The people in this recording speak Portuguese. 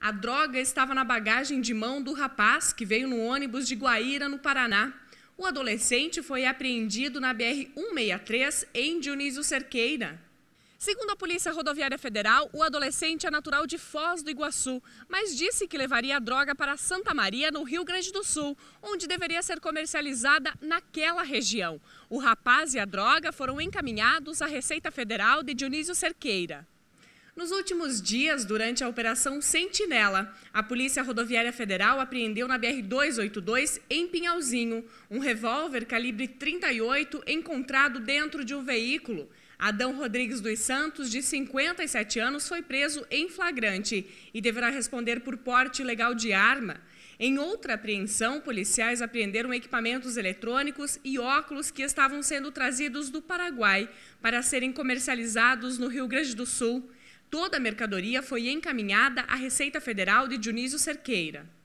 A droga estava na bagagem de mão do rapaz que veio no ônibus de Guaíra, no Paraná. O adolescente foi apreendido na BR-163, em Dionísio Cerqueira. Segundo a Polícia Rodoviária Federal, o adolescente é natural de Foz do Iguaçu, mas disse que levaria a droga para Santa Maria, no Rio Grande do Sul, onde deveria ser comercializada naquela região. O rapaz e a droga foram encaminhados à Receita Federal de Dionísio Cerqueira. Nos últimos dias, durante a Operação Sentinela, a Polícia Rodoviária Federal apreendeu na BR-282, em Pinhalzinho, um revólver calibre 38 encontrado dentro de um veículo. Adão Rodrigues dos Santos, de 57 anos, foi preso em flagrante e deverá responder por porte ilegal de arma. Em outra apreensão, policiais apreenderam equipamentos eletrônicos e óculos que estavam sendo trazidos do Paraguai para serem comercializados no Rio Grande do Sul. Toda a mercadoria foi encaminhada à Receita Federal de Dionísio Cerqueira.